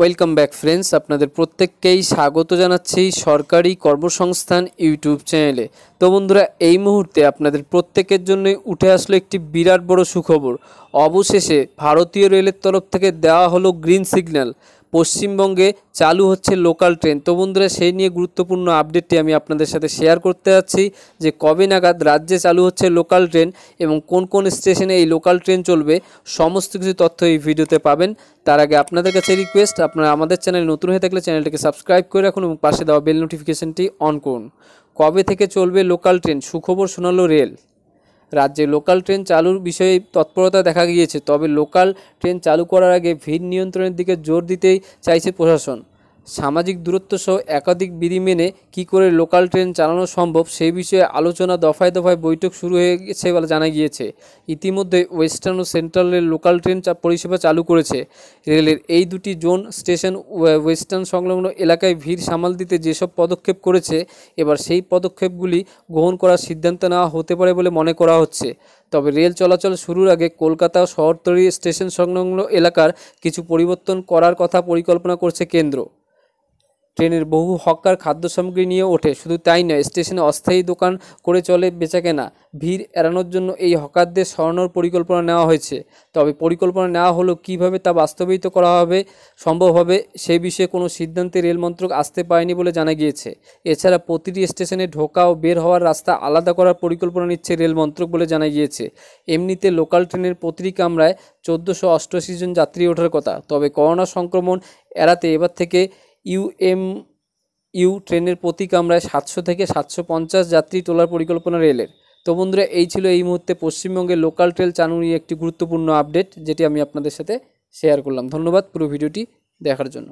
welcome back friends আপনাদের প্রত্যেককেই স্বাগত জানাচ্ছি সরকারি কর্মসংস্থান ইউটিউব চ্যানেলে তো বন্ধুরা এই মুহূর্তে আপনাদের প্রত্যেকের জন্যই উঠে আসলো একটি বিরাট বড় সুখবর অবশেষে ভারতীয় রেলের তরফ থেকে দেওয়া হলো গ্রিন সিগন্যাল পশ্চিমবঙ্গে চালু হচ্ছে লোকাল ট্রেন তো বন্ধুরা সেই নিয়ে গুরুত্বপূর্ণ আপডেটটি আমি আপনাদের সাথে শেয়ার করতে যাচ্ছি যে কবে নাগাদ রাজ্যে চালু হচ্ছে লোকাল ট্রেন এবং কোন কোন স্টেশনে এই লোকাল ট্রেন চলবে সমস্ত কিছু তথ্য এই ভিডিওতে পাবেন তার আগে আপনাদের কাছে রিকোয়েস্ট আপনারা আমাদের চ্যানেলে নতুন হয়ে থাকলে চ্যানেলটিকে সাবস্ক্রাইব করে রাখুন এবং পাশে দেওয়া বেল নোটিফিকেশনটি অন করুন কবে থেকে চলবে লোকাল ট্রেন সুখবর শোনালো রেল রাজ্যে লোকাল ট্রেন চালুর বিষয়ে তৎপরতা দেখা গিয়েছে তবে লোকাল ট্রেন চালু করার আগে ভিড় নিয়ন্ত্রণের দিকে জোর দিতেই চাইছে প্রশাসন সামাজিক দূরত্ব সহ একাধিক বিধি মেনে কী করে লোকাল ট্রেন চালানো সম্ভব সেই বিষয়ে আলোচনা দফায় দফায় বৈঠক শুরু হয়ে গেছে বলে জানা গিয়েছে ইতিমধ্যে ওয়েস্টার্ন ও সেন্ট্রাল রেল লোকাল ট্রেন পরিষেবা চালু করেছে রেলের এই দুটি জোন স্টেশন ওয়েস্টার্ন সংলগ্ন এলাকায় ভিড় সামাল দিতে যেসব পদক্ষেপ করেছে এবার সেই পদক্ষেপগুলি গ্রহণ করার সিদ্ধান্ত নেওয়া হতে পারে বলে মনে করা হচ্ছে তবে রেল চলাচল শুরুর আগে কলকাতা শহরতলি স্টেশন সংলগ্ন এলাকার কিছু পরিবর্তন করার কথা পরিকল্পনা করছে কেন্দ্র ট্রেনের বহু হকার খাদ্য সামগ্রী নিয়ে ওঠে শুধু তাই নয় স্টেশনে অস্থায়ী দোকান করে চলে বেচাকেনা ভিড় এড়ানোর জন্য এই হকারদের সরানোর পরিকল্পনা নেওয়া হয়েছে তবে পরিকল্পনা নেওয়া হলো কিভাবে তা বাস্তবায়িত করা হবে সম্ভব হবে সে বিষয়ে কোনো সিদ্ধান্তে রেলমন্ত্রক আসতে পারেনি বলে জানা গিয়েছে এছাড়া প্রতিটি স্টেশনে ঢোকা ও বের হওয়ার রাস্তা আলাদা করার পরিকল্পনা নিচ্ছে রেলমন্ত্রক বলে জানা গিয়েছে এমনিতে লোকাল ট্রেনের প্রতিটি কামরায় চোদ্দোশো জন যাত্রী ওঠার কথা তবে করোনা সংক্রমণ এড়াতে এবার থেকে ইউএম ইউ ট্রেনের প্রতি কামরায় সাতশো থেকে সাতশো পঞ্চাশ যাত্রী তোলার পরিকল্পনা রেলের তো বন্ধুরা এই ছিল এই মুহূর্তে পশ্চিমবঙ্গের লোকাল ট্রেন চালু নিয়ে একটি গুরুত্বপূর্ণ আপডেট যেটি আমি আপনাদের সাথে শেয়ার করলাম ধন্যবাদ পুরো ভিডিওটি দেখার জন্য